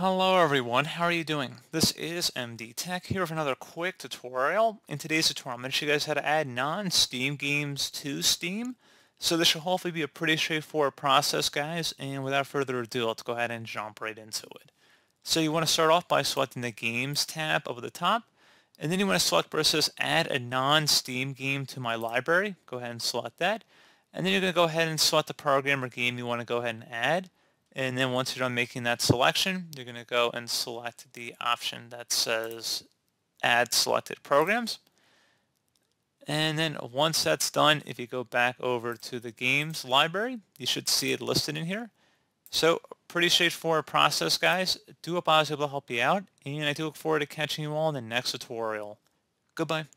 Hello everyone, how are you doing? This is MD Tech here with another quick tutorial. In today's tutorial, I'm going to show you guys how to add non-Steam games to Steam. So this should hopefully be a pretty straightforward process, guys, and without further ado, let's go ahead and jump right into it. So you want to start off by selecting the Games tab over the top, and then you want to select versus Add a non-Steam game to my library. Go ahead and select that. And then you're going to go ahead and select the program or game you want to go ahead and add. And then once you're done making that selection, you're going to go and select the option that says add selected programs. And then once that's done, if you go back over to the games library, you should see it listed in here. So pretty straightforward process, guys. Do hope I was able to help you out, and I do look forward to catching you all in the next tutorial. Goodbye.